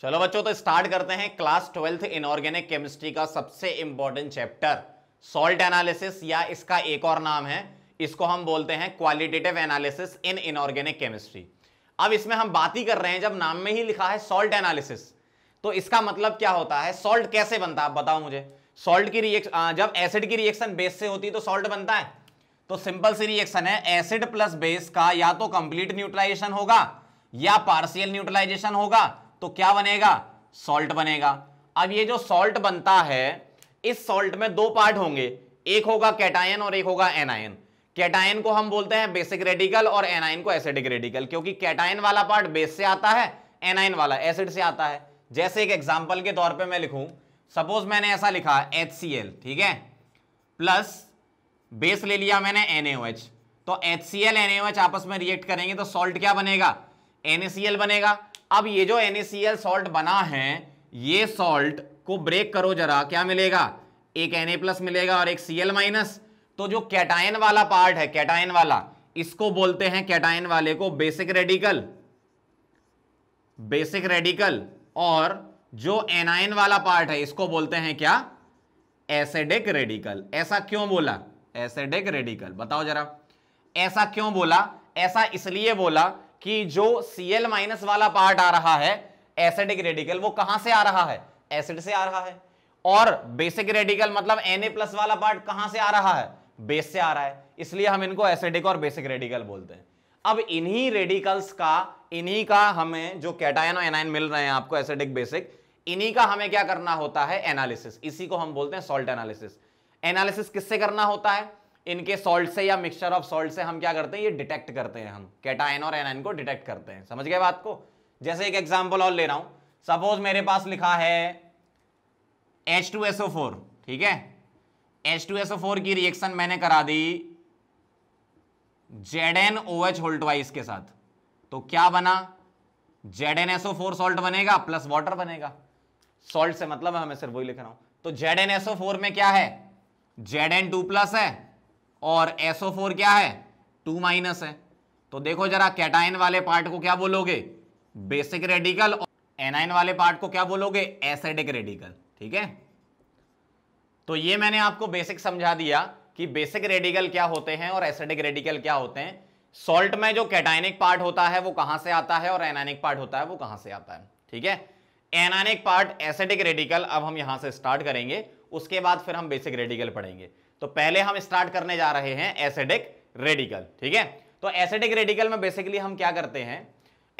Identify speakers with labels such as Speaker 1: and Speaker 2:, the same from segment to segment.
Speaker 1: चलो बच्चों तो स्टार्ट करते हैं क्लास ट्वेल्थ इनऑर्गेनिक केमिस्ट्री का सबसे इंपॉर्टेंट चैप्टर सॉल्ट एनालिसिस या इसका एक और नाम है इसको हम बोलते हैं qualitative analysis in inorganic chemistry अब इसमें हम बात ही कर रहे हैं जब नाम में ही लिखा है सॉल्ट एनालिसिस तो इसका मतलब क्या होता है सॉल्ट कैसे बनता है आप बताओ मुझे सॉल्ट की रिएक्शन जब एसिड की रिएक्शन बेस से होती है तो सॉल्ट बनता है तो सिंपल सी रिएक्शन है एसिड प्लस बेस का या तो कंप्लीट न्यूट्रलाइजेशन होगा या पार्शियल न्यूट्रलाइजेशन होगा तो क्या बनेगा सॉल्ट बनेगा अब ये जो सॉल्ट बनता है इस सॉल्ट में दो पार्ट होंगे एक होगा कैटायन और एक होगा एनायन कैटायन को हम बोलते हैं बेसिक रेडिकल और एनायन को एसिडिक रेडिकल क्योंकि कैटायन वाला पार्ट बेस से आता है एनायन वाला एसिड से आता है जैसे एक एग्जाम्पल के तौर पर मैं लिखूं सपोज मैंने ऐसा लिखा एच ठीक है प्लस बेस ले लिया मैंने एनएच तो एच सी आपस में रिएक्ट करेंगे तो सॉल्ट क्या बनेगा एनएसीएल बनेगा अब ये जो NaCl सॉल्ट बना है ये सॉल्ट को ब्रेक करो जरा क्या मिलेगा एक Na प्लस मिलेगा और एक Cl माइनस तो जो कैटायन वाला पार्ट है कैटायन वाला इसको बोलते हैं कैटायन वाले को बेसिक रेडिकल बेसिक रेडिकल और जो एनायन वाला पार्ट है इसको बोलते हैं क्या एसेडिक रेडिकल ऐसा क्यों बोला एसेडिक रेडिकल बताओ जरा ऐसा क्यों बोला ऐसा इसलिए बोला कि जो Cl माइनस वाला पार्ट आ रहा है एसिडिक रेडिकल वो कहां से आ रहा है एसिड से आ रहा है और बेसिक रेडिकल मतलब Na प्लस वाला पार्ट कहां से आ रहा है बेस से आ रहा है इसलिए हम इनको एसिडिक और बेसिक रेडिकल बोलते हैं अब इन्हीं रेडिकल्स का इन्हीं का हमें जो कैटायन और मिल रहे हैं आपको एसिडिक बेसिक इन्हीं का हमें क्या करना होता है एनालिसिस इसी को हम बोलते हैं सॉल्ट एनालिसिस एनालिसिस किससे करना होता है इनके सॉल्ट से या मिक्सचर ऑफ सॉल्ट से हम क्या करते हैं ये डिटेक्ट करते हैं हम कैटाइन और एनाइन को डिटेक्ट करते हैं समझ गए बात को जैसे एक एग्जाम्पल और ले रहा हूं सपोज मेरे पास लिखा है H2SO4 ठीक है H2SO4 की रिएक्शन मैंने करा दी ZnOH होल्टवाइस के साथ तो क्या बना जेड ZnSO4 सॉल्ट बनेगा प्लस वाटर बनेगा सॉल्ट से मतलब है मैं सिर्फ वही लिख रहा हूं तो ZnSO4 में क्या है जेड टू प्लस है और SO4 क्या है टू माइनस है तो देखो जरा कैटाइन वाले पार्ट को क्या बोलोगे बेसिक रेडिकल और एनाइन वाले पार्ट को क्या बोलोगे एसेडिक रेडिकल ठीक है तो ये मैंने आपको बेसिक समझा दिया कि बेसिक रेडिकल क्या होते हैं और एसेडिक रेडिकल क्या होते हैं सॉल्ट में जो कैटाइनिक पार्ट होता है वो कहां से आता है और एनाइनिक पार्ट होता है वो कहां से आता है ठीक है एनानिक पार्ट एसेडिक रेडिकल अब हम यहां से स्टार्ट करेंगे उसके बाद फिर हम बेसिक रेडिकल पढ़ेंगे तो पहले हम स्टार्ट करने जा रहे हैं एसिडिक रेडिकल ठीक है तो एसिडिक रेडिकल में बेसिकली हम क्या करते हैं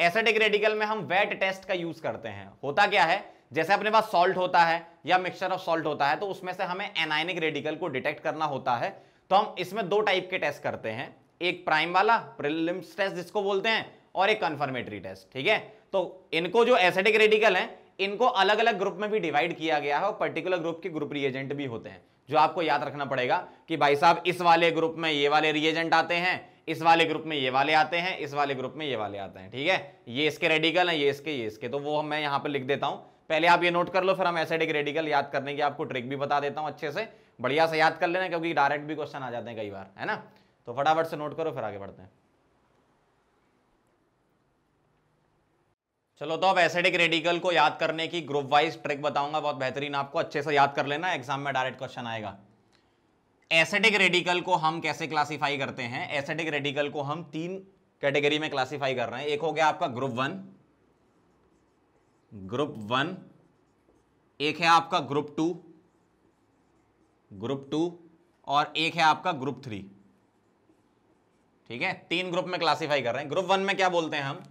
Speaker 1: एसिडिक रेडिकल में हम वेट टेस्ट का यूज करते हैं होता क्या है जैसे अपने पास सॉल्ट होता है या मिक्सचर ऑफ सॉल्ट होता है तो उसमें से हमें एनाइनिक रेडिकल को डिटेक्ट करना होता है तो हम इसमें दो टाइप के टेस्ट करते हैं एक प्राइम वाला प्रिलिम्स टेस्ट जिसको बोलते हैं और एक कन्फर्मेटरी टेस्ट ठीक है तो इनको जो एसिडिक रेडिकल है इनको अलग अलग ग्रुप में भी डिवाइड किया गया है और पर्टिकुलर ग्रुप के ग्रुप रिएजेंट भी होते हैं जो आपको याद रखना पड़ेगा कि भाई साहब इस वाले ग्रुप में ये वाले रिएजेंट आते हैं इस वाले ग्रुप में ये वाले आते हैं इस वाले ग्रुप में ये वाले आते हैं ठीक है ये इसके रेडिकल हैं ये इसके ये इसके तो वो मैं यहाँ पर लिख देता हूँ पहले आप ये नोट कर लो फिर हम एसिडिक रेडिकल याद करने की आपको ट्रिक भी बता देता हूँ अच्छे से बढ़िया से याद कर लेना क्योंकि डायरेक्ट भी क्वेश्चन आ जाते हैं कई बार है ना तो फटाफट से नोट करो फिर आगे बढ़ते हैं चलो तो अब एसिडिक रेडिकल को याद करने की ग्रुप वाइज ट्रिक बताऊंगा बहुत बेहतरीन आपको अच्छे से याद कर लेना एग्जाम में डायरेक्ट क्वेश्चन आएगा एसिडिक रेडिकल को हम कैसे क्लासीफाई करते हैं एसिडिक रेडिकल को हम तीन कैटेगरी में क्लासीफाई कर रहे हैं एक हो गया आपका ग्रुप वन ग्रुप वन एक है आपका ग्रुप टू ग्रुप टू और एक है आपका ग्रुप थ्री ठीक है तीन ग्रुप में क्लासीफाई कर रहे हैं ग्रुप वन में क्या बोलते हैं हम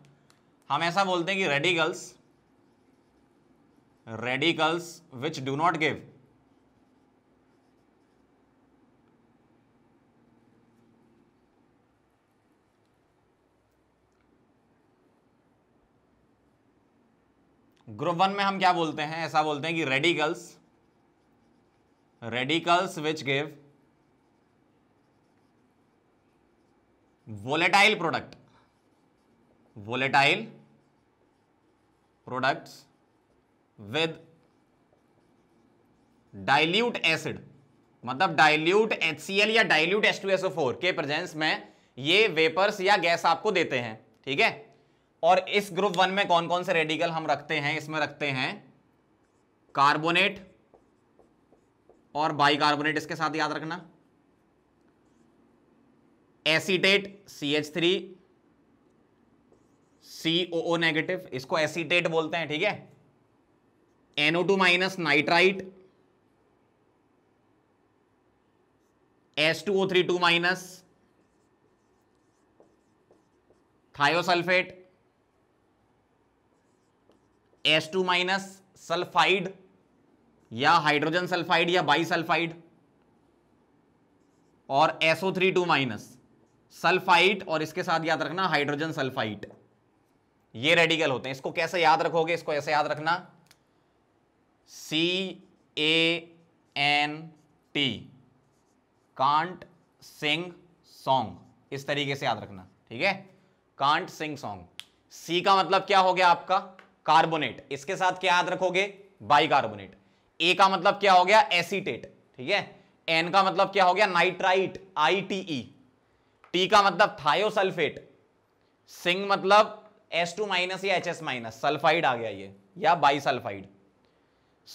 Speaker 1: हम ऐसा बोलते हैं कि radicals radicals which do not give group one में हम क्या बोलते हैं ऐसा बोलते हैं कि radicals radicals which give volatile product volatile products with dilute acid मतलब डाइल्यूट एल या डाइल्यूट फोर के प्रेजेंस में ये वेपर्स या गैस आपको देते हैं ठीक है और इस ग्रुप वन में कौन कौन से रेडिकल हम रखते हैं इसमें रखते हैं कार्बोनेट और बाइकार्बोनेट इसके साथ याद रखना acetate C H three C O O negative इसको एसीटेट बोलते हैं ठीक है NO two minus nitrite S two O three two minus thiosulphate S two minus sulphide या हाइड्रोजन सल्फाइड या बाई सल्फाइड और थ्री टू माइनस सल्फाइट और इसके साथ याद रखना हाइड्रोजन सल्फाइट ये रेडिकल होते हैं इसको कैसे याद रखोगे इसको ऐसे याद रखना C A N T can't sing song इस तरीके से याद रखना ठीक है कांट सिंग सॉन्ग सी का मतलब क्या हो गया आपका कार्बोनेट इसके साथ क्या याद रखोगे बाइकार्बोनेट ए का मतलब क्या हो गया एसीटेट ठीक है एन का मतलब क्या हो गया nitrite I T E T का मतलब थायोसल्फेट सिंग मतलब एस टू माइनस या एच एस माइनस सल्फाइड आ गया ये या बाईसल्फाइड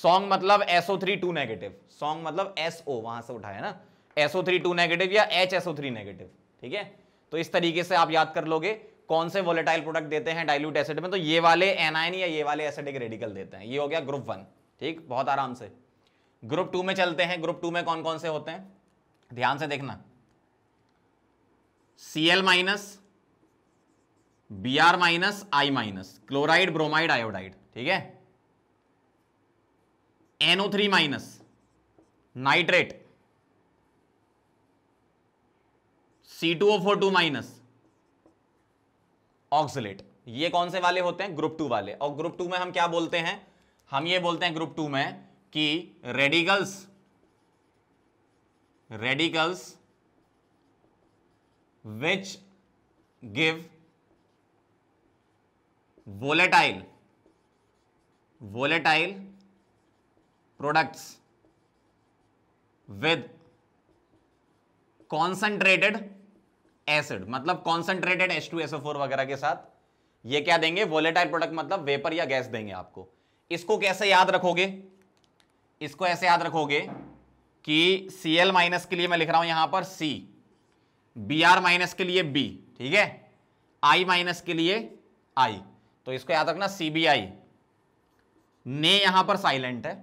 Speaker 1: सॉन्ग मतलब S O three two negative song मतलब एसओ वहां से उठाया ना एसओ थ्री टू नेगेटिव या एच एसओ थ्री नेगेटिव ठीक है तो इस तरीके से आप याद कर लोगे कौन से वोलेटाइल प्रोडक्ट देते हैं डाइल्यूट एसिड में तो ये वाले एनआईन या ये वाले एसिडिक रेडिकल देते हैं ये हो गया ग्रुप वन ठीक बहुत आराम से ग्रुप टू में चलते हैं ग्रुप टू में कौन कौन से होते हैं ध्यान से देखना C L minus B R minus I minus chloride bromide iodide ठीक है N O three minus nitrate C two O four two minus oxalate ये कौन से वाले होते हैं ग्रुप टू वाले और ग्रुप टू में हम क्या बोलते हैं हम ये बोलते हैं ग्रुप टू में कि radicals radicals which give volatile volatile products with concentrated acid मतलब concentrated S two SO four वगैरह के साथ ये क्या देंगे वोलेटाइल प्रोडक्ट मतलब वेपर या गैस देंगे आपको इसको कैसे याद रखोगे इसको ऐसे याद रखोगे कि सी एल माइनस के लिए मैं लिख रहा हूं यहां पर सी बी आर माइनस के लिए बी ठीक है आई माइनस के लिए आई तो इसको याद रखना सीबीआई ने यहां पर साइलेंट है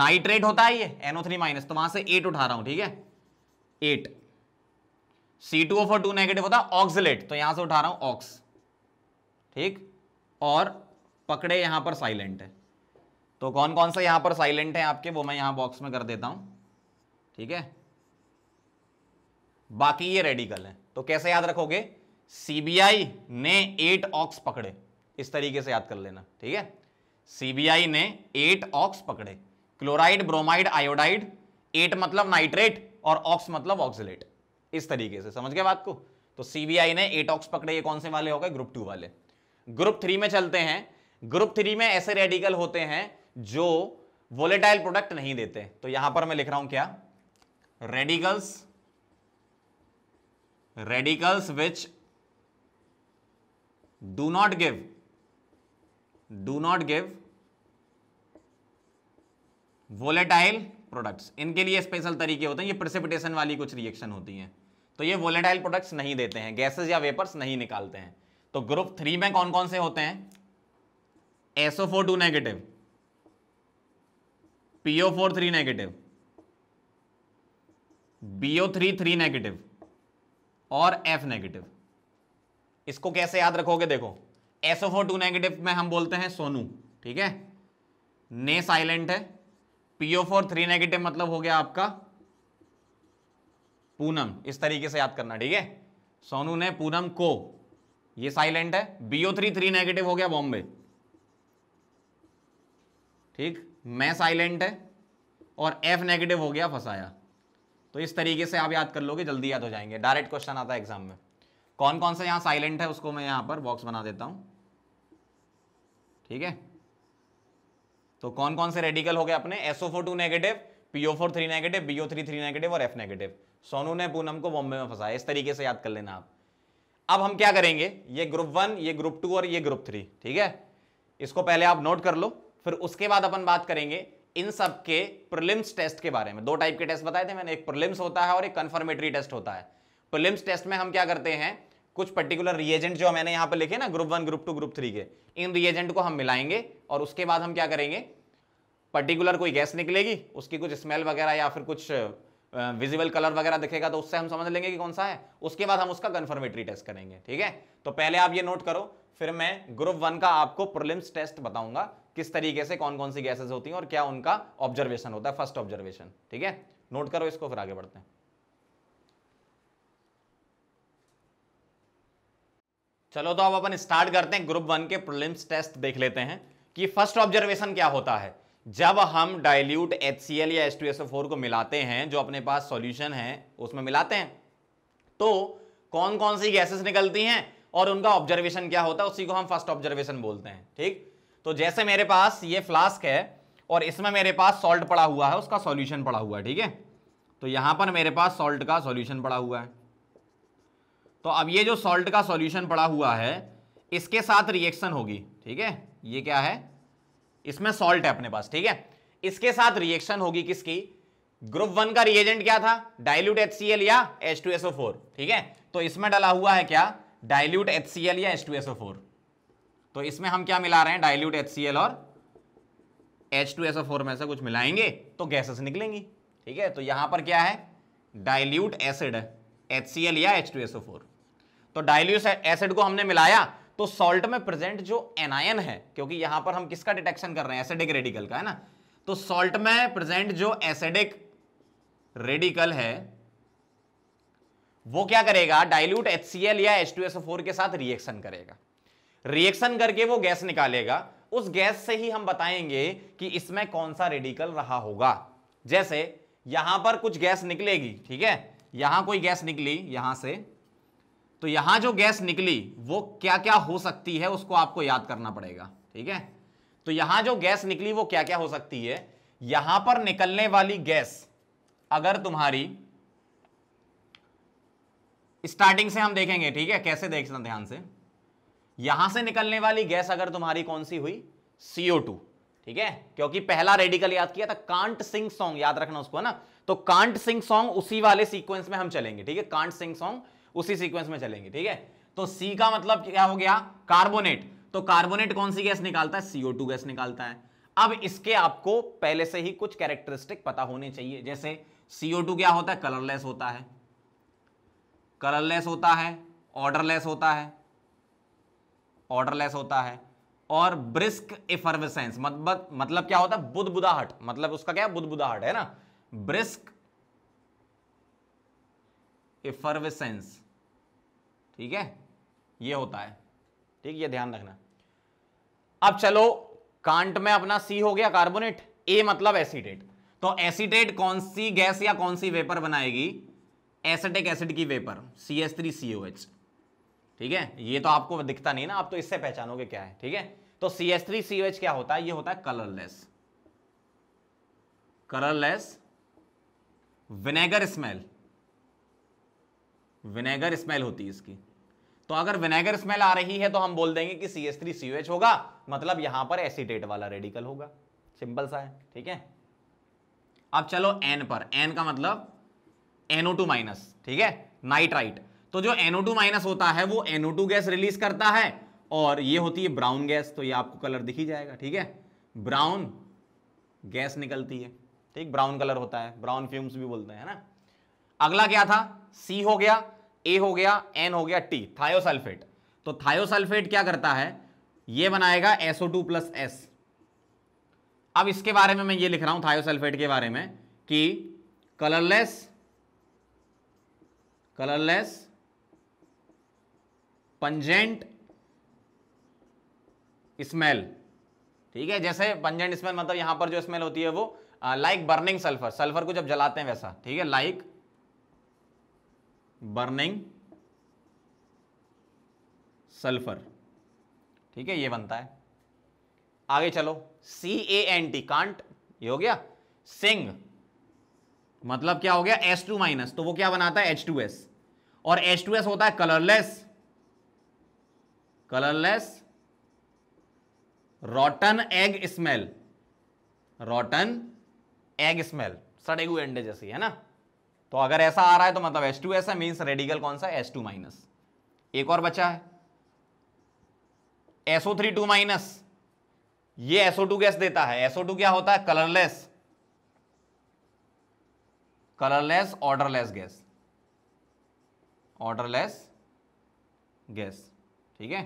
Speaker 1: नाइट्रेट होता है ये एनओ थ्री माइनस तो वहां से एट उठा रहा हूं ठीक है at C two O four two negative होता है ऑक्सलेट तो यहां से उठा रहा हूं ऑक्स ठीक और पकड़े यहां पर साइलेंट है तो कौन कौन सा यहां पर साइलेंट है आपके वो मैं यहां बॉक्स में कर देता हूं ठीक है बाकी ये रेडिकल है तो कैसे याद रखोगे सीबीआई ने एट ऑक्स पकड़े इस तरीके से याद कर लेना ठीक है सीबीआई ने एट ऑक्स पकड़े क्लोराइड ब्रोमाइड आयोडाइड एट मतलब नाइट्रेट और ऑक्स मतलब ऑक्सिलेट इस तरीके से समझ गए बात को तो सीबीआई ने एट ऑक्स पकड़े ये कौन से वाले हो गए ग्रुप टू वाले ग्रुप थ्री में चलते हैं ग्रुप थ्री में ऐसे रेडिकल होते हैं जो वोलेटाइल प्रोडक्ट नहीं देते तो यहां पर मैं लिख रहा हूं क्या radicals radicals which do not give do not give volatile products इनके लिए स्पेशल तरीके होते हैं ये प्रेसिपिटेशन वाली कुछ रिएक्शन होती हैं तो ये वोलेटाइल प्रोडक्ट्स नहीं देते हैं गैसेस या वेपर्स नहीं निकालते हैं तो ग्रुप थ्री में कौन कौन से होते हैं SO four two negative PO four three negative BO three three negative और एफ नेगेटिव इसको कैसे याद रखोगे देखो एसओ टू नेगेटिव में हम बोलते हैं सोनू ठीक है ने साइलेंट है पीओ फोर थ्री नेगेटिव मतलब हो गया आपका पूनम इस तरीके से याद करना ठीक है सोनू ने पूनम को ये साइलेंट है बीओ थ्री थ्री नेगेटिव हो गया बॉम्बे ठीक मैं साइलेंट है और एफ नेगेटिव हो गया फसाया तो इस तरीके से आप याद कर लोगे जल्दी याद हो जाएंगे डायरेक्ट क्वेश्चन आता है एग्जाम में कौन कौन सा यहाँ साइलेंट है उसको मैं यहाँ पर बॉक्स बना देता हूँ ठीक है तो कौन कौन से रेडिकल हो गए अपने SO four two negative PO four three negative BO three three negative और एफ नेगेटिव सोनू ने पूनम को बॉम्बे में फंसाया इस तरीके से याद कर लेना आप अब हम क्या करेंगे ये ग्रुप वन ये ग्रुप टू और ये ग्रुप थ्री ठीक है इसको पहले आप नोट कर लो फिर उसके बाद अपन बात करेंगे इन सब के प्रिलिम्स टेस्ट के बारे में दो टाइप के टेस्ट बताए थे मैंने एक प्रिलिम्स होता है और एक कन्फर्मेटरी टेस्ट होता है प्रिलिम्स टेस्ट में हम क्या करते हैं कुछ पर्टिकुलर रिएजेंट जो मैंने यहाँ पर लिखे ना group one group two group three के इन रिएजेंट को हम मिलाएंगे और उसके बाद हम क्या करेंगे पर्टिकुलर कोई गैस निकलेगी उसकी कुछ स्मेल वगैरह या फिर कुछ विजिबल कलर वगैरह दिखेगा तो उससे हम समझ लेंगे कि कौन सा है उसके बाद हम उसका कन्फर्मेटरी टेस्ट करेंगे ठीक है तो पहले आप ये नोट करो फिर मैं ग्रुप वन का आपको प्रोलिम्स टेस्ट बताऊंगा किस तरीके से कौन कौन सी गैसेज होती हैं और क्या उनका ऑब्जर्वेशन होता है फर्स्ट ऑब्जर्वेशन ठीक है नोट करो इसको फिर आगे बढ़ते हैं चलो तो अब अपन स्टार्ट करते हैं ग्रुप वन के प्रिलिम्स टेस्ट देख लेते हैं कि फर्स्ट ऑब्जर्वेशन क्या होता है जब हम डाइल्यूट एच या फोर को मिलाते हैं जो अपने पास सॉल्यूशन है उसमें मिलाते हैं तो कौन कौन सी गैसेस निकलती हैं और उनका ऑब्जर्वेशन क्या होता है उसी को हम फर्स्ट ऑब्जर्वेशन बोलते हैं ठीक तो जैसे मेरे पास ये फ्लास्क है और इसमें मेरे पास सॉल्ट पड़ा हुआ है उसका सॉल्यूशन पड़ा हुआ है ठीक है तो यहां पर मेरे पास सॉल्ट का सॉल्यूशन पड़ा हुआ है तो अब ये जो सॉल्ट का सॉल्यूशन पड़ा हुआ है इसके साथ रिएक्शन होगी ठीक है ये क्या है इसमें सॉल्ट है अपने पास ठीक है इसके साथ रिएक्शन होगी किसकी ग्रुप वन का रिएजेंट क्या था डायल्यूट एच या एच ठीक है तो इसमें डला हुआ है क्या डायल्यूट एच या एच तो इसमें हम क्या मिला रहे हैं डायल्यूट एच और फोर में से कुछ मिलाएंगे तो गैसेस निकलेंगी ठीक है तो यहां पर क्या है डाइल्यूट एसिड है HCl या H2SO4 तो डायल्यूस एसिड को हमने मिलाया तो सॉल्ट में प्रेजेंट जो एनायन है क्योंकि यहां पर हम किसका डिटेक्शन कर रहे हैं एसिडिक रेडिकल का है ना तो सॉल्ट में प्रेजेंट जो एसिडिक रेडिकल है वो क्या करेगा डाइल्यूट HCl या H2SO4 के साथ रिएक्शन करेगा रिएक्शन करके वो गैस निकालेगा उस गैस से ही हम बताएंगे कि इसमें कौन सा रेडिकल रहा होगा जैसे यहां पर कुछ गैस निकलेगी ठीक है यहां कोई गैस निकली यहां से तो यहां जो गैस निकली वो क्या क्या हो सकती है उसको आपको याद करना पड़ेगा ठीक है तो यहां जो गैस निकली वो क्या क्या हो सकती है यहां पर निकलने वाली गैस अगर तुम्हारी स्टार्टिंग से हम देखेंगे ठीक है कैसे देखना ध्यान से यहां से निकलने वाली गैस अगर तुम्हारी कौन सी हुई सीओ टू ठीक है क्योंकि पहला रेडिकल याद किया था कांट सिंह सॉन्ग याद रखना उसको है ना तो कांट सिंह सॉन्ग उसी वाले सीक्वेंस में हम चलेंगे ठीक है कांट सिंह सॉन्ग उसी सीक्वेंस में चलेंगे ठीक है तो सी का मतलब क्या हो गया कार्बोनेट तो कार्बोनेट कौन सी गैस निकालता है सीओ गैस निकालता है अब इसके आपको पहले से ही कुछ कैरेक्टरिस्टिक पता होने चाहिए जैसे सीओ क्या होता है कलरलेस होता है कलरलेस होता है ऑर्डरलेस होता है ऑर्डरलेस होता है और ब्रिस्क इफर्विसेंस मतलब मतलब क्या होता है बुधबुदाहट मतलब उसका क्या बुधबुदाहट है ना ब्रिस्क इफर्वेसेंस ठीक है ये होता है ठीक ये ध्यान रखना अब चलो कांट में अपना सी हो गया कार्बोनेट ए मतलब एसिडेट तो एसिडेट कौन सी गैस या कौन सी वेपर बनाएगी एसिटिक एसिड की vapour C S three C O H ठीक है ये तो आपको दिखता नहीं ना आप तो इससे पहचानोगे क्या है ठीक है तो C S three C O H क्या होता है ये होता है colourless colourless vinegar smell vinegar smell होती है इसकी तो अगर विनेगर स्मेल आ रही है तो हम बोल देंगे कि C S three C H होगा मतलब यहां पर एसिडेट वाला रेडिकल होगा सिंपल सा है ठीक है अब चलो एन पर एन का मतलब एनओ टू माइनस ठीक है नाइट्राइट तो जो एनओ टू माइनस होता है वो एनओ टू गैस रिलीज करता है और ये होती है ब्राउन गैस तो ये आपको कलर दिख ही जाएगा ठीक है ब्राउन गैस निकलती है ठीक ब्राउन कलर होता है ब्राउन फ्यूम्स भी बोलते हैं ना अगला क्या था सी हो गया ए हो गया एन हो गया टी थायोसल्फेट तो थायोसल्फेट क्या करता है ये बनाएगा एसओ टू प्लस एस अब इसके बारे में मैं ये लिख रहा हूं थायोसल्फेट के बारे में कि कलरलेस कलरलेस पंजेंट स्मेल ठीक है जैसे पंजेंट स्मेल मतलब यहां पर जो स्मेल होती है वो लाइक बर्निंग सल्फर सल्फर को जब जलाते हैं वैसा ठीक है लाइक बर्निंग सल्फर ठीक है ये बनता है आगे चलो C A N T can't ये हो गया सिंग मतलब क्या हो गया एस टू माइनस तो वो क्या बनाता है एच टू एस और एच टू एस होता है colourless colourless rotten egg smell rotten egg smell सड़े हुए अंडे जैसी है ना तो अगर ऐसा आ रहा है तो मतलब एस टू ऐसा मीन्स रेडिकल कौन सा एस टू माइनस एक और बचा है एसओ थ्री टू माइनस ये एसओ टू गैस देता है एसओ टू क्या होता है colourless colourless odourless gas odourless gas ठीक है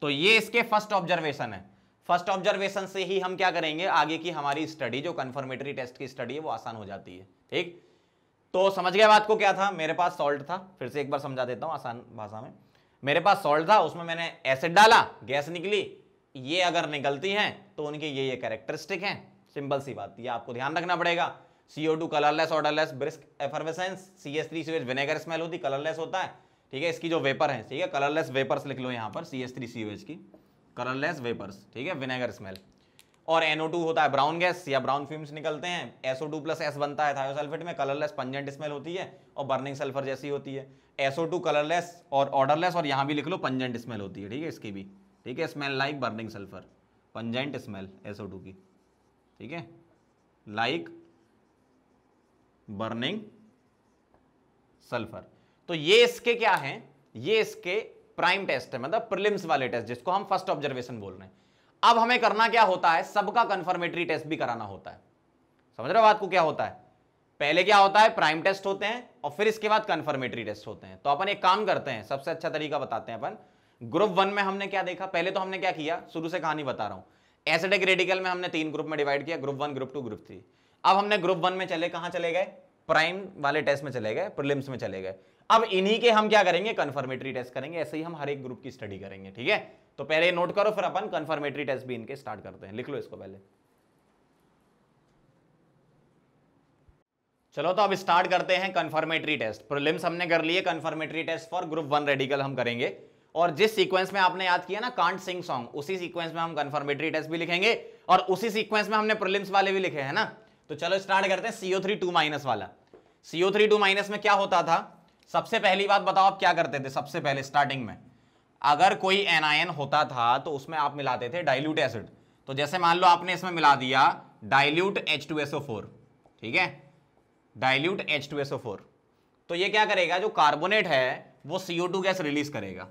Speaker 1: तो ये इसके फर्स्ट ऑब्जर्वेशन है फर्स्ट ऑब्जर्वेशन से ही हम क्या करेंगे आगे की हमारी स्टडी जो कन्फर्मेटरी टेस्ट की स्टडी है वो आसान हो जाती है ठीक तो समझ गया बात को क्या था मेरे पास सॉल्ट था फिर से एक बार समझा देता हूँ आसान भाषा में मेरे पास सॉल्ट था उसमें मैंने एसिड डाला गैस निकली ये अगर निकलती हैं तो उनकी ये ये कैरेक्टरिस्टिक हैं सिंपल सी बात ये आपको ध्यान रखना पड़ेगा CO two colourless odourless brisk effervescence C S three सीवेज विनेगर स्मेल होती कलरलेस होता है ठीक है इसकी जो वेपर है ठीक है कलरलेस वेपर्स लिख लो यहाँ पर सी एस थ्री सीवेज की कलरलेस वेपर्स ठीक है विनेगर स्मेल और NO2 होता है ब्राउन गैस या ब्राउन फ्यूम्स निकलते हैं SO2 प्लस एस बनता है थायोसल्फेट में कलरलेस पंजेंट स्मेल होती है और बर्निंग सल्फर जैसी होती है SO2 कलरलेस और ऑर्डरलेस और यहाँ भी लिख लो पंजेंट स्मेल होती है ठीक है इसकी भी ठीक है smell like burning sulphur pungent smell SO2 की ठीक है लाइक बर्निंग सल्फर तो ये इसके क्या हैं ये इसके प्राइम टेस्ट है मतलब प्रिलिम्स वाले टेस्ट जिसको हम फर्स्ट ऑब्जर्वेशन बोल रहे हैं अब हमें करना क्या होता है सबका कंफर्मेटरी टेस्ट भी कराना होता है समझ रहे हो बात को क्या होता है पहले क्या होता है प्राइम टेस्ट होते हैं और फिर इसके बाद कंफर्मेटरी टेस्ट होते हैं तो अपन एक काम करते हैं सबसे अच्छा तरीका बताते हैं अपन ग्रुप वन में हमने क्या देखा पहले तो हमने क्या किया शुरू से कहानी बता रहा हूं एसिडिक रेडिकल में हमने तीन ग्रुप में डिवाइड किया group one group two group three अब हमने ग्रुप वन में चले कहाँ चले गए प्राइम वाले टेस्ट में चले गए प्रिलिम्स में चले गए अब इन्हीं के हम क्या करेंगे कन्फर्मेटरी टेस्ट करेंगे ऐसे ही हम हर एक ग्रुप की स्टडी करेंगे ठीक है तो पहले नोट करो फिर अपन कन्फर्मेटरी टेस्ट भी इनके स्टार्ट करते हैं लिख लो इसको पहले चलो तो अब स्टार्ट करते हैं कन्फर्मेटरी टेस्ट प्रिलिम्स हमने कर लिए confirmatory test for group one radical हम करेंगे और जिस सीक्वेंस में आपने याद किया ना कांट सिंग सॉन्ग उसी सीक्वेंस में हम कन्फर्मेटरी टेस्ट भी लिखेंगे और उसी सीक्वेंस में हमने प्रिलिम्स वाले भी लिखे हैं ना तो चलो स्टार्ट करते हैं सीओ थ्री टू माइनस वाला सीओ थ्री टू माइनस में क्या होता था सबसे पहली बात बताओ आप क्या करते थे सबसे पहले स्टार्टिंग में अगर कोई एनआईएन होता था तो उसमें आप मिलाते थे डाइल्यूट एसिड तो जैसे मान लो आपने इसमें मिला दिया डाइल्यूट एच ठीक है डाइल्यूट एच तो ये क्या करेगा जो कार्बोनेट है वो CO2 गैस रिलीज करेगा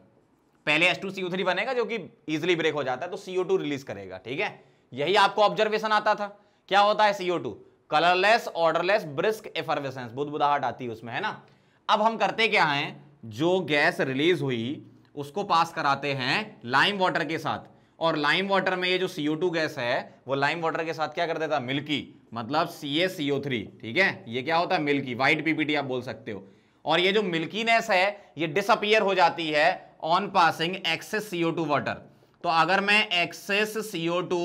Speaker 1: पहले H2CO3 बनेगा जो कि इजिली ब्रेक हो जाता है तो CO2 रिलीज करेगा ठीक है यही आपको ऑब्जर्वेशन आता था क्या होता है CO2 colourless odourless brisk effervescence बुदबुदाहट आती है उसमें है ना अब हम करते क्या हैं जो गैस रिलीज हुई उसको पास कराते हैं लाइम वाटर के साथ और लाइम वाटर में ये जो CO2 गैस है वो लाइम वाटर के साथ क्या कर देता है मिल्की मतलब सी ए सी ओ थ्री ठीक है ये क्या होता है मिल्की वाइट पीपीटी आप बोल सकते हो और ये जो मिल्कीनेस है ये डिसअपियर हो जाती है on passing excess C two water तो अगर मैं excess C two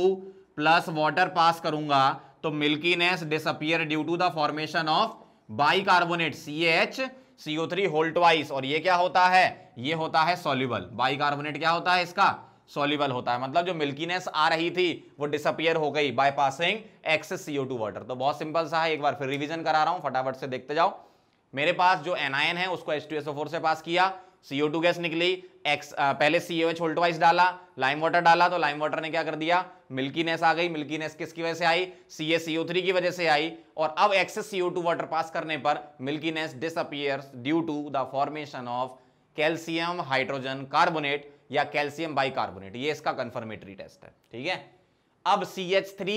Speaker 1: plus water pass करूंगा तो milkiness disappear due to the formation of bicarbonate C H CO three whole twice और ये क्या होता है ये होता है सोल्यूबल बाइकार्बोनेट क्या होता है इसका सोल्यूबल होता है मतलब जो मिल्कीनेस आ रही थी वो डिसअपियर हो गई by passing excess CO two water तो बहुत सिंपल सा है एक बार फिर रिविजन करा रहा हूं फटाफट से देखते जाओ मेरे पास जो एनआईएन है उसको एच से पास किया सीओ टू गैस निकली एक्स पहले सी एच होल्टवाइज डाला लाइम वाटर डाला तो लाइम वाटर ने क्या कर दिया मिल्कीनेस आ गई मिल्कीनेस किसकी वजह से आई सी एस सी थ्री की वजह से आई और अब excess C two water pass करने पर milkiness disappears due to the formation of calcium hydrogen carbonate या कैल्शियम बाइकार्बोनेट ये इसका कंफर्मेटरी टेस्ट है ठीक है अब C H three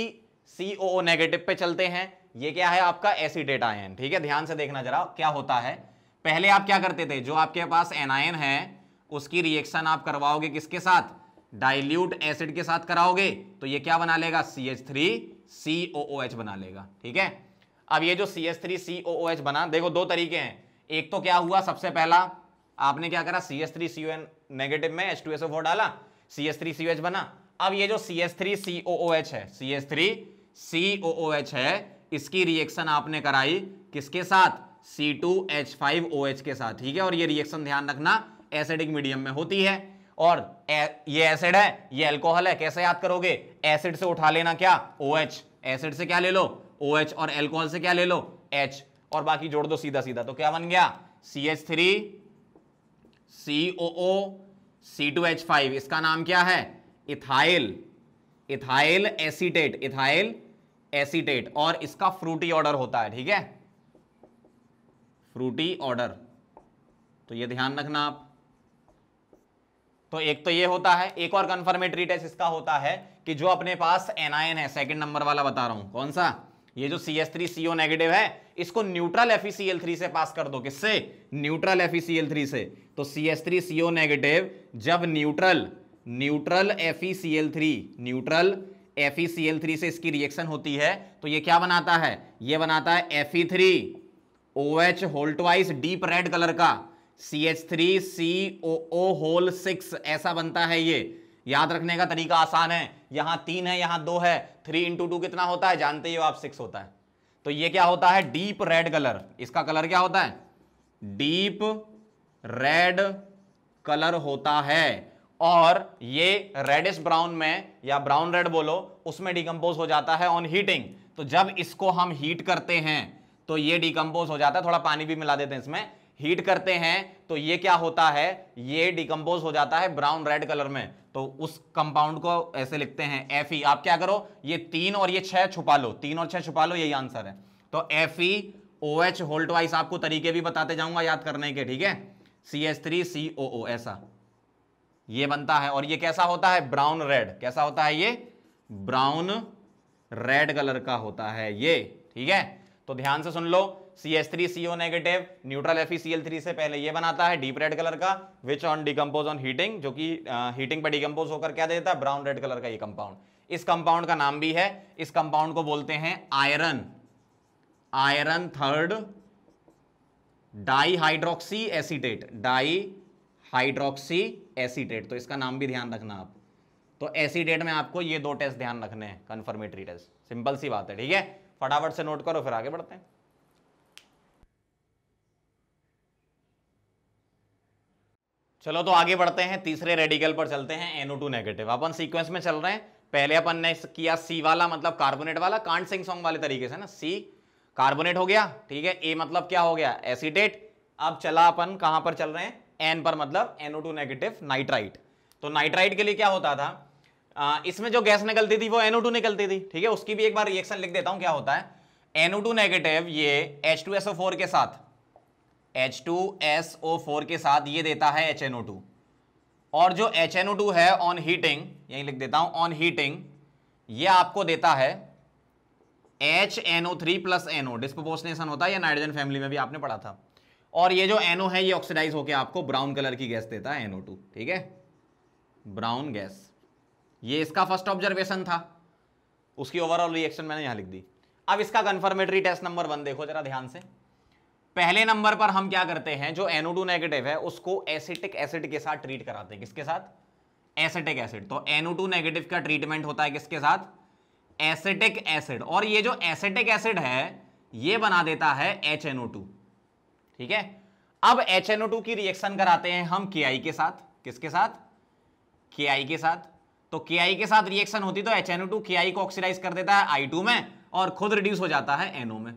Speaker 1: C O negative पे चलते हैं ये क्या है आपका एसिडेट आयन ठीक है ध्यान से देखना जरा क्या होता है पहले आप क्या करते थे जो आपके पास एनायन है उसकी रिएक्शन आप करवाओगे किसके साथ डाइल्यूट एसिड के साथ कराओगे तो ये क्या बना लेगा C H three C O O H बना लेगा ठीक है अब ये जो C H three C O O H बना देखो दो तरीके हैं एक तो क्या हुआ सबसे पहला आपने क्या करा C H three C O N negative में H two S O four डाला C H three C O H बना अब ये जो C H three C O O H है C H three C O O H है इसकी reaction आपने कराई किसके साथ C two H five O H के साथ ठीक है और ये रिएक्शन ध्यान रखना एसिडिक मीडियम में होती है और ए, ये एसिड है ये अल्कोहल है कैसे याद करोगे एसिड से उठा लेना क्या ओ OH, एसिड से क्या ले लो ओ OH और एल्कोहल से क्या ले लो एच और बाकी जोड़ दो सीधा सीधा तो क्या बन गया C H three C O O C two H five इसका नाम क्या है ethyl ethyl acetate ethyl acetate और इसका फ्रूटी ऑर्डर होता है ठीक है फ्रूटी ऑर्डर तो ये ध्यान रखना आप तो एक तो ये होता है एक और कंफर्मेटरी टेस्ट इसका होता है कि जो अपने पास एनआईएन है सेकंड नंबर वाला बता रहा हूं कौन सा ये जो C S three CO negative है इसको न्यूट्रल एफ थ्री से पास कर दो किससे न्यूट्रल एफ सी थ्री से तो C S three CO negative जब neutral neutral F C three neutral F C three से इसकी रिएक्शन होती है तो ये क्या बनाता है ये बनाता है F E three O H whole twice deep red colour का C H three C O O whole six ऐसा बनता है ये याद रखने का तरीका आसान है यहां तीन है यहां दो है थ्री इंटू टू कितना होता है जानते ही हो आप सिक्स होता है तो ये क्या होता है डीप रेड कलर इसका कलर क्या होता है डीप रेड कलर होता है और ये रेडिश ब्राउन में या ब्राउन रेड बोलो उसमें डिकम्पोज हो जाता है ऑन हीटिंग तो जब इसको हम हीट करते हैं तो ये डिकम्पोज हो जाता है थोड़ा पानी भी मिला देते हैं इसमें हीट करते हैं तो ये क्या होता है ये डिकम्पोज हो जाता है ब्राउन रेड कलर में तो उस कंपाउंड को ऐसे लिखते हैं एफ ई आप क्या करो ये तीन और ये छह छुपा लो तीन और छह छुपा लो यही आंसर है तो F E O H whole twice आपको तरीके भी बताते जाऊंगा याद करने के ठीक है C S three C O ओ ऐसा ये बनता है और ये कैसा होता है ब्राउन रेड कैसा होता है ये ब्राउन रेड कलर का होता है ये ठीक है तो ध्यान से सुन लो C S three CO negative neutral F three से पहले ये बनाता है डीप रेड कलर का which on decompose on heating जो कि हीटिंग पर डिकम्पोज होकर क्या देता है ब्राउन रेड कलर का ये कंपाउंड इस कंपाउंड का नाम भी है इस कंपाउंड को बोलते हैं iron iron third dihydroxy acetate dihydroxy acetate तो इसका नाम भी ध्यान रखना आप तो एसीडेट में आपको ये दो टेस्ट ध्यान रखने हैं कन्फर्मेटरी टेस्ट सिंपल सी बात है ठीक है फटाफट से नोट करो फिर आगे बढ़ते हैं चलो तो आगे बढ़ते हैं तीसरे रेडिकल पर चलते हैं एनओ टू नेगेटिव अपन सीक्वेंस में चल रहे हैं पहले अपन ने किया सी वाला मतलब कार्बोनेट वाला कांट सिंग सॉन्ग वाले तरीके से ना सी कार्बोनेट हो गया ठीक है ए मतलब क्या हो गया एसिडेट अब चला अपन कहां पर चल रहे हैं एन पर मतलब टू नेगेटिव नाइट्राइट तो नाइट्राइट के लिए क्या होता था आ, इसमें जो गैस निकलती थी वो एनओ टू निकलती थी ठीक है उसकी भी एक बार रिएक्शन लिख देता हूं क्या होता है एनओ टू नेगेटिव ये फोर के साथ H2SO4 के साथ ये देता है HNO2 और जो HNO2 है ऑन हीटिंग यही लिख देता हूं ऑन हीटिंग ये आपको देता है HNO3 प्लस ओ डिस्पोपोशनेशन होता है या नाइट्रोजन फैमिली में भी आपने पढ़ा था और ये जो NO है ये ऑक्सीडाइज होकर आपको ब्राउन कलर की गैस देता है NO2 ठीक है ब्राउन गैस ये इसका फर्स्ट ऑब्जर्वेशन था उसकी ओवरऑल रिएक्शन मैंने यहां लिख दी अब इसका कंफर्मेटरी टेस्ट नंबर वन देखो जरा ध्यान से पहले नंबर पर हम क्या करते हैं जो एनोडू नेगेटिव है उसको एसिटिक एसिड के साथ ट्रीट कराते हैं किसके साथ एसिटिक एसिड तो एनोडू नेगेटिव का ट्रीटमेंट होता है किसके साथ एसिटिक एसिड और ये जो एसिटिक एसिड है ये बना देता है एच ठीक है अब एच की रिएक्शन कराते हैं हम के के साथ किसके साथ के के साथ तो के के साथ रिएक्शन होती तो एच एन को ऑक्सीडाइज कर देता है आई में और खुद रिड्यूस हो जाता है एनओ में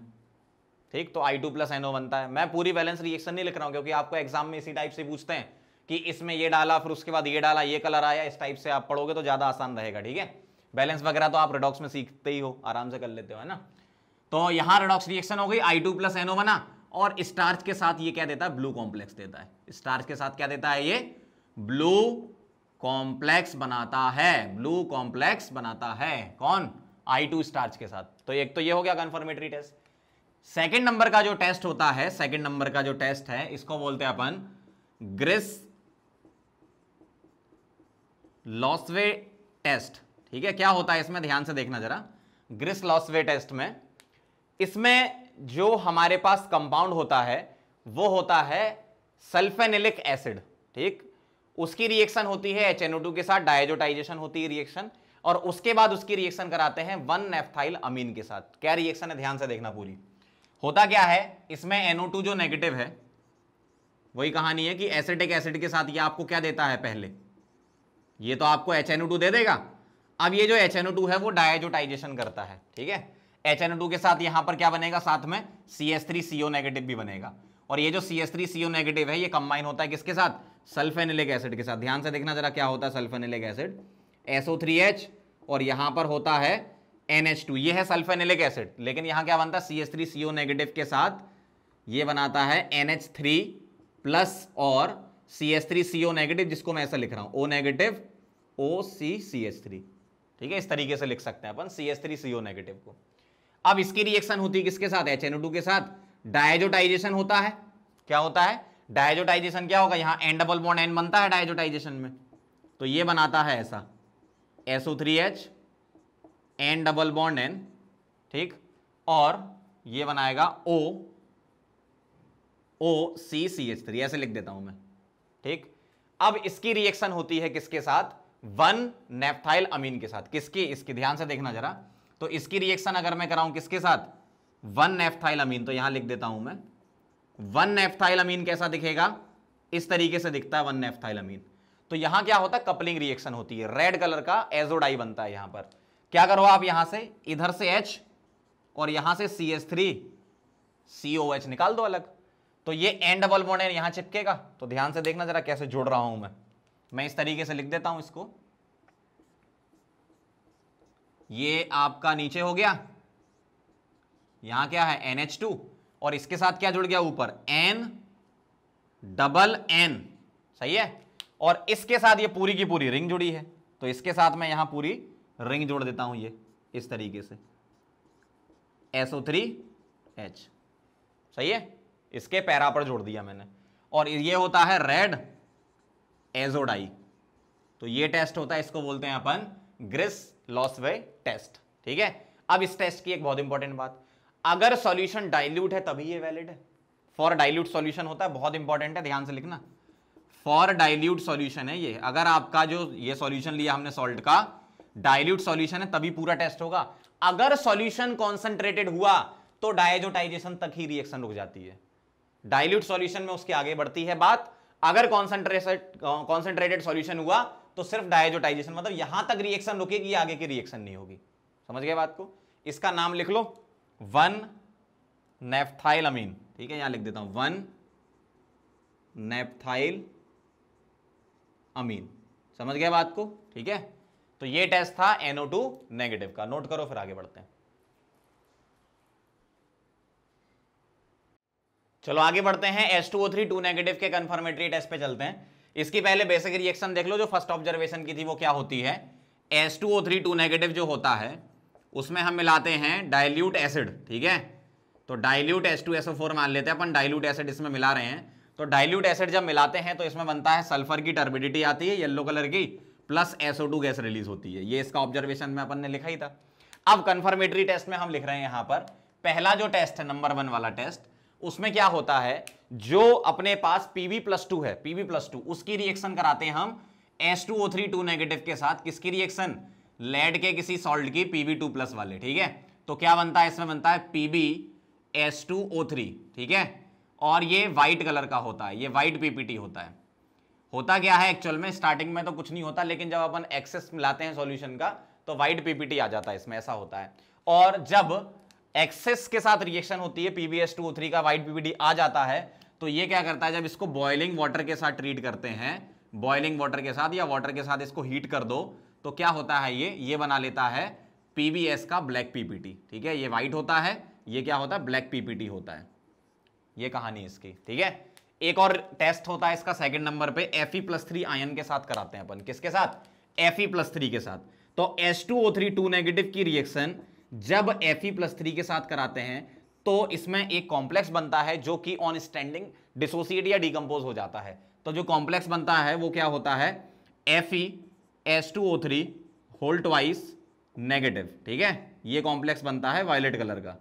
Speaker 1: ठीक तो आई टू प्लस एनओ बनता है मैं पूरी बैलेंस रिएक्शन नहीं लिख रहा हूँ क्योंकि आपको एग्जाम में इसी टाइप से पूछते हैं कि इसमें ये डाला फिर उसके बाद ये डाला ये कलर आया इस टाइप से आप पढ़ोगे तो ज़्यादा आसान रहेगा ठीक है बैलेंस वगैरह तो आप रेडॉक्स में सीखते ही हो आराम से कर लेते हो है ना तो यहाँ रेडॉक्स रिएक्शन हो गई आई टू प्लस एनओ बना और स्टार्च के साथ ये क्या देता है ब्लू कॉम्प्लेक्स देता है स्टार्च के साथ क्या देता है ये ब्लू कॉम्प्लेक्स बनाता है ब्लू कॉम्प्लेक्स बनाता है कौन आई टू स्टार्च के साथ तो एक तो ये हो गया कन्फर्मेटरी टेस्ट सेकंड नंबर का जो टेस्ट होता है सेकंड नंबर का जो टेस्ट है इसको बोलते हैं अपन ग्रिस लॉसवे टेस्ट ठीक है क्या होता है इसमें ध्यान से देखना जरा ग्रिस लॉसवे टेस्ट में इसमें जो हमारे पास कंपाउंड होता है वो होता है सल्फेनिलिक एसिड ठीक उसकी रिएक्शन होती है एच के साथ डायजोटाइजेशन होती है रिएक्शन और उसके बाद उसकी रिएक्शन कराते हैं वन नेफ्थाइल अमीन के साथ क्या रिएक्शन है ध्यान से देखना पूरी होता क्या है इसमें टू जो नेगेटिव है वही कहानी है कि एसिडिक एसिड के साथ ये आपको क्या देता है पहले ये तो आपको टू दे देगा अब ये जो टू है वो डायजोटाइजेशन करता है ठीक है टू के साथ यहां पर क्या बनेगा साथ में ओ नेगेटिव भी बनेगा और ये जो ओ नेगेटिव है ये कंबाइन होता है किसके साथ सल्फेनिलिक एसिड के साथ ध्यान से देखना जरा क्या होता है सल्फेनिलिक एसिड एच और यहां पर होता है NH2 ये है सल्फेनिलिक एसिड लेकिन यहां क्या बनता है सी एस थ्री नेगेटिव के साथ ये बनाता है एन एच थ्री प्लस और C S three C negative जिसको मैं ऐसा लिख रहा हूं O negative O C C S three ठीक है इस तरीके से लिख सकते हैं अपन C S three C negative को अब इसकी रिएक्शन होती है किसके साथ एच एन टू के साथ डायजोटाइजेशन होता है क्या होता है डायजोटाइजेशन क्या होगा यहां एन डबल बॉन्ड एन बनता है डायजोटाइजेशन में तो ये बनाता है ऐसा SO three H N double bond N ठीक और ये बनाएगा ओ ओ सी सी एच थ्री ऐसे लिख देता हूं मैं ठीक अब इसकी रिएक्शन होती है किसके साथ वन नेफ्थाइल अमीन के साथ किसकी इसकी ध्यान से देखना जरा तो इसकी रिएक्शन अगर मैं कराऊं किसके साथ वन नेफ्थाइल अमीन तो यहां लिख देता हूं मैं वन नेफ्थाइल अमीन कैसा दिखेगा इस तरीके से दिखता है वन नेफ्थाइल अमीन तो यहां क्या होता है कपलिंग रिएक्शन होती है रेड कलर का एजोडाई बनता है यहां पर क्या करो आप यहां से इधर से H और यहां से C H three C O H निकाल दो अलग तो ये एन डबल बॉन्ड एन यहां चिपकेगा तो ध्यान से देखना जरा कैसे जुड़ रहा हूं मैं मैं इस तरीके से लिख देता हूं इसको ये आपका नीचे हो गया यहां क्या है एन एच टू और इसके साथ क्या जुड़ गया ऊपर एन डबल एन सही है और इसके साथ ये पूरी की पूरी रिंग जुड़ी है तो इसके साथ मैं यहां पूरी रिंग जोड़ देता हूं ये इस तरीके से SO3H सही है इसके पैरा पर जोड़ दिया मैंने और ये होता है रेड एजोडाई तो ये टेस्ट होता है इसको बोलते हैं अपन ग्रिस लॉसवे टेस्ट ठीक है अब इस टेस्ट की एक बहुत इंपॉर्टेंट बात अगर सॉल्यूशन डाइल्यूट है तभी ये वैलिड है फॉर डाइल्यूट सॉल्यूशन होता है बहुत इंपॉर्टेंट है ध्यान से लिखना फॉर डाइल्यूट सॉल्यूशन है ये अगर आपका जो ये सॉल्यूशन लिया हमने सॉल्ट का डायल्यूट सॉल्यूशन है तभी पूरा टेस्ट होगा अगर सॉल्यूशन कॉन्सेंट्रेटेड हुआ तो डायजोटाइजेशन तक ही रिएक्शन रुक जाती है डायल्यूट सॉल्यूशन में उसके आगे बढ़ती है बात अगर कॉन्सेंट्रेटेड सॉल्यूशन हुआ तो सिर्फ डायजोटाइजेशन मतलब यहां तक रिएक्शन रुकेगी आगे की रिएक्शन नहीं होगी समझ गए बात को इसका नाम लिख लो वन अमीन ठीक है यहां लिख देता हूं वन नेफ्थाइल अमीन समझ गए बात को ठीक है तो ये टेस्ट था एनओ टू नेगेटिव का नोट करो फिर आगे बढ़ते हैं चलो आगे बढ़ते हैं एस टू नेगेटिव के कंफर्मेटरी टेस्ट पे चलते हैं इसकी पहले बेसिक रिएक्शन देख लो जो फर्स्ट ऑब्जर्वेशन की थी वो क्या होती है S two O three two negative जो होता है उसमें हम मिलाते हैं डाइल्यूट एसिड ठीक है तो डाइल्यूट फोर मान लेते हैं अपन डाइल्यूट एसिड इसमें मिला रहे हैं तो डाइल्यूट एसिड जब मिलाते हैं तो इसमें बनता है सल्फर की टर्बिडिटी आती है येलो कलर की प्लस एसओ गैस रिलीज होती है ये इसका ऑब्जर्वेशन में अपन ने लिखा ही था अब कंफर्मेटरी टेस्ट में हम लिख रहे हैं यहां पर पहला जो टेस्ट है नंबर वन वाला टेस्ट उसमें क्या होता है जो अपने पास पीवी प्लस टू है पीवी प्लस टू उसकी रिएक्शन कराते हैं हम S two O three two negative के साथ किसकी रिएक्शन लेड के किसी सॉल्ट की पीवी टू प्लस वाले ठीक है तो क्या बनता है इसमें बनता है PB S two O three ठीक है और ये व्हाइट कलर का होता है ये व्हाइट पीपीटी होता है होता क्या है एक्चुअल में स्टार्टिंग में तो कुछ नहीं होता लेकिन जब अपन एक्सेस मिलाते हैं सॉल्यूशन का तो वाइट पीपीटी आ जाता है इसमें ऐसा होता है और जब एक्सेस के साथ रिएक्शन होती है पीबीएस टू थ्री का वाइट पीपीटी आ जाता है तो ये क्या करता है जब इसको बॉयलिंग वाटर के साथ ट्रीट करते हैं बॉयलिंग वाटर के साथ या वाटर के साथ इसको हीट कर दो तो क्या होता है ये ये बना लेता है पीबीएस का ब्लैक पीपीटी ठीक है ये वाइट होता है ये क्या होता है ब्लैक पीपीटी होता है ये कहानी इसकी ठीक है एक और टेस्ट होता है इसका सेकंड नंबर पे Fe E plus three ion के साथ कराते हैं अपन किसके साथ Fe ई प्लस थ्री के साथ तो S two O three two negative की रिएक्शन जब Fe ई प्लस थ्री के साथ कराते हैं तो इसमें एक कॉम्प्लेक्स बनता है जो कि ऑन स्टैंडिंग डिसोसिएट या डिकम्पोज हो जाता है तो जो कॉम्प्लेक्स बनता है वो क्या होता है Fe E S two O three whole twice negative ठीक है ये कॉम्प्लेक्स बनता है वायलेट कलर का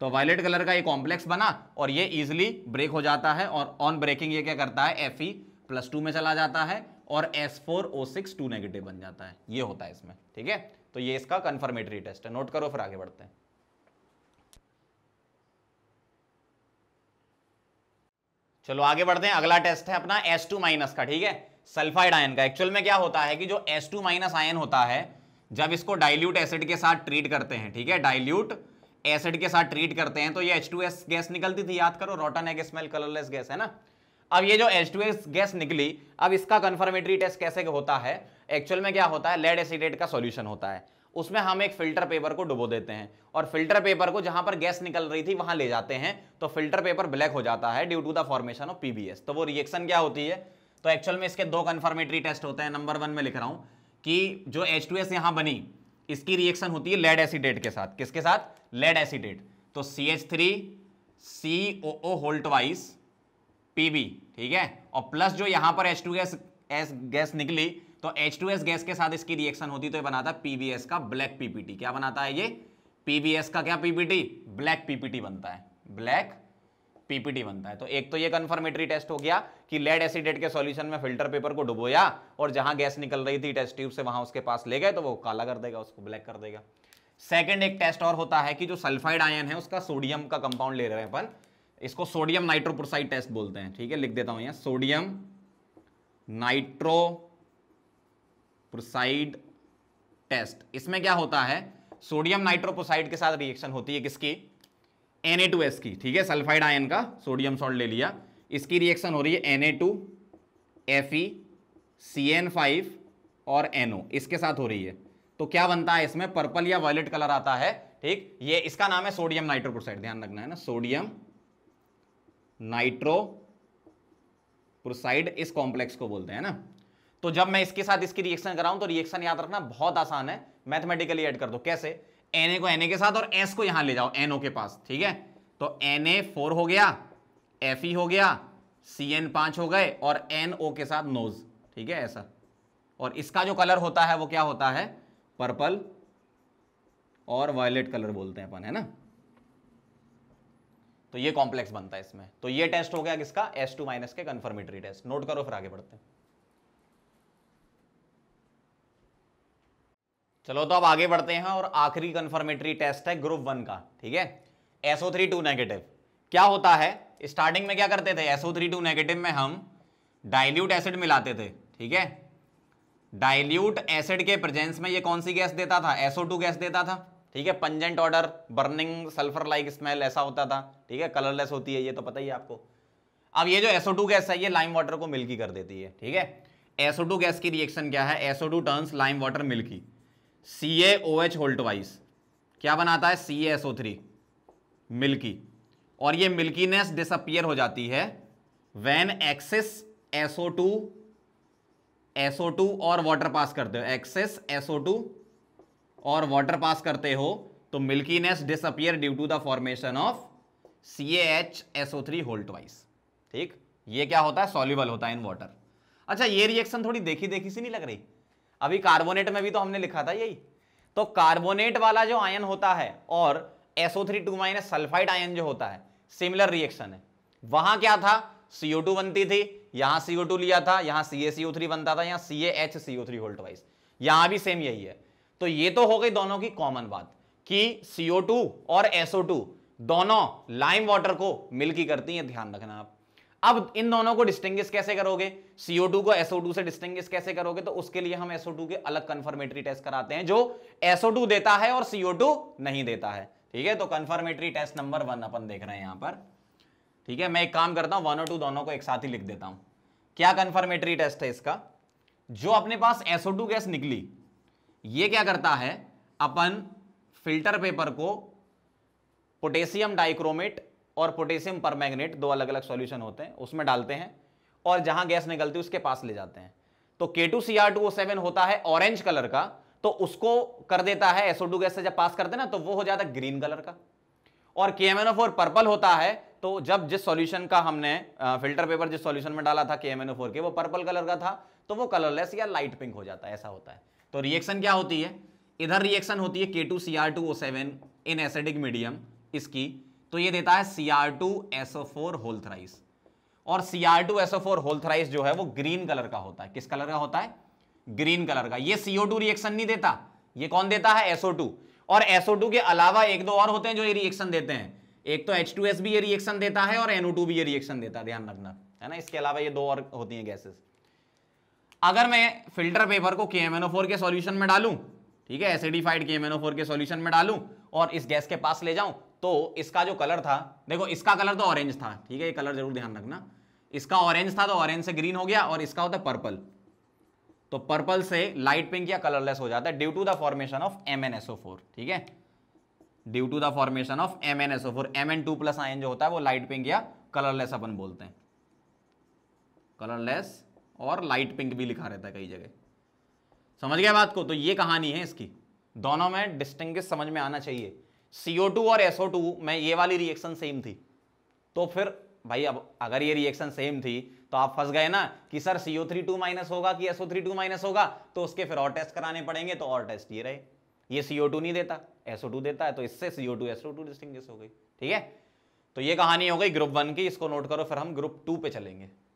Speaker 1: तो वायलेट कलर का ये कॉम्प्लेक्स बना और ये इजिली ब्रेक हो जाता है और ऑन ब्रेकिंग ये क्या करता है एफ ई प्लस टू में चला जाता है और S four O six two negative बन जाता है ये होता है इसमें ठीक है तो ये इसका कन्फर्मेटरी टेस्ट है नोट करो फिर आगे बढ़ते हैं चलो आगे बढ़ते हैं अगला टेस्ट है अपना एस टू माइनस का ठीक है सल्फाइड आयन का एक्चुअल में क्या होता है कि जो एस टू माइनस आयन होता है जब इसको डाइल्यूट एसिड के साथ ट्रीट करते हैं ठीक है डाइल्यूट एसिड के साथ ट्रीट करते हैं तो ये H2S गैस निकलती थी याद करो rotten egg smell colourless gas है ना अब ये जो H2S गैस निकली अब इसका कन्फर्मेटरी टेस्ट कैसे होता है एक्चुअल में क्या होता है लेड एसिडेट का सॉल्यूशन होता है उसमें हम एक फिल्टर पेपर को डुबो देते हैं और फिल्टर पेपर को जहां पर गैस निकल रही थी वहां ले जाते हैं तो फिल्टर पेपर ब्लैक हो जाता है due to the formation of PBS तो वो रिएक्शन क्या होती है तो एक्चुअल में इसके दो कन्फर्मेटरी टेस्ट होते हैं नंबर वन में लिख रहा हूं कि जो एच टू एस यहां बनी इसकी रिएक्शन होती है लेड एसिडेट के साथ किसके साथ लेड एसिडेट तो C H three C O O whole twice PB ठीक है और प्लस जो यहां पर H two gas S gas निकली तो एच टू एस गैस के साथ इसकी रिएक्शन होती तो ये बनाता पीबीएस का ब्लैक पीपीटी क्या बनाता है ये पीबीएस का क्या पीपीटी ब्लैक पीपीटी बनता है ब्लैक पीपीटी बनता है तो एक तो ये कन्फर्मेटरी टेस्ट हो गया कि लेड एसिडेट के सॉल्यूशन में फिल्टर पेपर को डुबोया और जहां गैस निकल रही थी टेस्ट ट्यूब से वहां उसके पास ले गए तो वो काला कर देगा उसको ब्लैक कर देगा सेकेंड एक टेस्ट और होता है कि जो सल्फाइड आयन है उसका सोडियम का कंपाउंड ले रहे हैं अपन इसको सोडियम नाइट्रोप्रोसाइड टेस्ट बोलते हैं ठीक है लिख देता हूं यहां सोडियम नाइट्रो प्रोसाइड टेस्ट इसमें क्या होता है सोडियम नाइट्रोपोसाइड के साथ रिएक्शन होती है किसकी Na2S की ठीक है सल्फाइड आयन का सोडियम सॉल्ट ले लिया इसकी रिएक्शन हो रही है Na2 Fe CN5 और NO इसके साथ हो रही है तो क्या बनता है इसमें पर्पल या वायलेट कलर आता है ठीक ये इसका नाम है सोडियम नाइट्रोक्साइड ध्यान रखना है ना सोडियम नाइट्रो प्रोसाइड इस कॉम्प्लेक्स को बोलते हैं ना तो जब मैं इसके साथ इसकी रिएक्शन कराऊं तो रिएक्शन याद रखना बहुत आसान है मैथमेटिकली ऐड कर दो कैसे एन को एन के साथ और एस को यहां ले जाओ एनओ के पास ठीक है तो एन ए फोर हो गया एफ ई e हो गया सी एन पांच हो गए और एन ओ के साथ नोज ठीक है ऐसा और इसका जो कलर होता है वो क्या होता है पर्पल और वायलेट कलर बोलते हैं अपन है ना तो ये कॉम्प्लेक्स बनता है इसमें तो ये टेस्ट हो गया किसका एस टू माइनस के कंफर्मेटरी टेस्ट नोट करो फिर आगे बढ़ते हैं चलो तो अब आगे बढ़ते हैं और आखिरी कन्फर्मेटरी टेस्ट है ग्रुप वन का ठीक है एसओ थ्री टू नेगेटिव क्या होता है स्टार्टिंग में क्या करते थे एसओ थ्री टू नेगेटिव में हम डाइल्यूट एसिड मिलाते थे ठीक है डाइल्यूट एसिड के प्रेजेंस में ये कौन सी गैस देता था एसओ टू गैस देता था ठीक है pungent odour burning sulphur like smell ऐसा होता था ठीक है कलरलेस होती है ये तो पता ही आपको अब ये जो एसओ टू गैस है ये लाइम वाटर को मिल्की कर देती है ठीक है एसओ टू गैस की रिएक्शन क्या है SO two turns lime water milky C A O H whole twice क्या बनाता है C S O three milky और ये मिल्कीनेस डिसअपियर हो जाती है when excess SO two SO two और वाटर पास करते हो एक्सेस एसओ टू और वाटर पास करते हो तो milkiness disappear due to the formation of C H SO three whole twice ठीक ये क्या होता है सॉल्यूबल होता है इन वाटर अच्छा ये रिएक्शन थोड़ी देखी देखी सी नहीं लग रही अभी कार्बोनेट में भी तो हमने लिखा था यही तो कार्बोनेट वाला जो आयन होता है और SO three two minus sulphide ion जो होता है सिमिलर रिएक्शन है वहां क्या था सीओ टू बनती थी यहां सीओ टू लिया था यहां सीओ थ्री बनता था यहां H CO three whole twice यहां भी सेम यही है तो ये तो हो गई दोनों की कॉमन बात कि CO2 और SO2 दोनों लाइम वाटर को मिल्की करती है ध्यान रखना आप अब इन दोनों को डिस्टिंग्विश कैसे करोगे CO2 को SO2 से डिस्टिंग्विश कैसे करोगे तो उसके लिए हम SO2 के अलग कंफर्मेटरी टेस्ट कराते हैं जो SO2 देता है और CO2 नहीं देता है ठीक है तो कन्फर्मेटरी टेस्ट नंबर वन अपन देख रहे हैं यहां पर ठीक है मैं एक काम करता हूं वन और टू दोनों को एक साथ ही लिख देता हूं क्या कंफर्मेटरी टेस्ट है इसका जो अपने पास टू गैस निकली ये क्या करता है अपन फिल्टर पेपर को पोटेशियम डाइक्रोमेट और पोटेशियम पर दो अलग अलग सॉल्यूशन होते हैं उसमें डालते हैं और जहां गैस निकलती है उसके पास ले जाते हैं तो के होता है ऑरेंज कलर का तो उसको कर देता है एसओ गैस से जब पास करते ना तो वो हो जाता है ग्रीन कलर का और के एम पर्पल होता है तो जब जिस सॉल्यूशन का हमने फिल्टर पेपर जिस सॉल्यूशन में डाला था के एम के वो पर्पल कलर का था तो वो कलरलेस या लाइट पिंक हो जाता है ऐसा होता है तो रिएक्शन क्या होती है इधर रिएक्शन होती है K two C in acidic medium इसकी तो ये देता है C R two SO four whole thrice और C R two SO four whole thrice जो है वो ग्रीन कलर का होता है किस कलर का होता है ग्रीन कलर का ये सीओ टू रिएक्शन नहीं देता ये कौन देता है एसओ टू और एसओ टू के अलावा एक दो और होते हैं जो ये रिएक्शन देते हैं एक तो एच टू एस भी ये रिएक्शन देता है और एनओ टू भी ये रिएक्शन देता है ध्यान रखना है ना इसके अलावा ये दो और होती हैं गैसेस अगर मैं फिल्टर पेपर को के के सॉल्यूशन में डालूं ठीक है एसिडिफाइड के के सॉल्यूशन में डालूं और इस गैस के पास ले जाऊं तो इसका जो कलर था देखो इसका कलर तो ऑरेंज था ठीक है ये कलर जरूर ध्यान रखना इसका ऑरेंज था तो ऑरेंज से ग्रीन हो गया और इसका होता है पर्पल तो पर्पल से लाइट पिंक या कलरलेस हो जाता है due to the formation of M N SO four ठीक है due to the formation of M N SO four M N two plus ion जो होता है वो लाइट पिंक या कलरलेस अपन बोलते हैं कलरलेस और लाइट पिंक भी लिखा रहता है कई जगह समझ गया बात को तो ये कहानी है इसकी दोनों में डिस्टिंग समझ में आना चाहिए CO2 और SO2 में ये वाली रिएक्शन सेम थी तो फिर भाई अब अगर ये रिएक्शन सेम थी तो आप फंस गए ना कि sir CO three two minus होगा कि एसओ थ्री टू माइनस होगा तो उसके फिर और टेस्ट कराने पड़ेंगे तो और टेस्ट ये रहे ये सीओ टू नहीं देता एसओ टू देता है तो इससे CO two SO two distinguish हो गई ठीक है तो ये कहानी हो गई ग्रुप वन की इसको नोट करो फिर हम ग्रुप टू पे चलेंगे